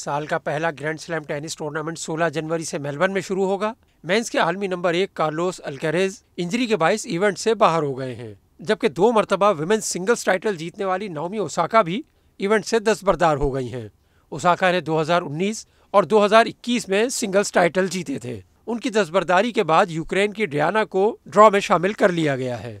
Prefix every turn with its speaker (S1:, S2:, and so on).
S1: साल का पहला ग्रैंड स्लैम टेनिस टूर्नामेंट 16 जनवरी से मेलबर्न में शुरू होगा मेंस के आलमी नंबर एक कार्लोस अल्केरेज इंजरी के बायस इवेंट से बाहर हो गए हैं जबकि दो मरतबा वुमेन्स सिंगल्स टाइटल जीतने वाली नौमी ओसाका भी इवेंट से दस्तबरदार हो गई हैं ओसाका ने 2019 और 2021 में सिंगल्स टाइटल जीते थे उनकी दस्तबरदारी के बाद यूक्रेन की डियाना को ड्रॉ में शामिल कर लिया गया है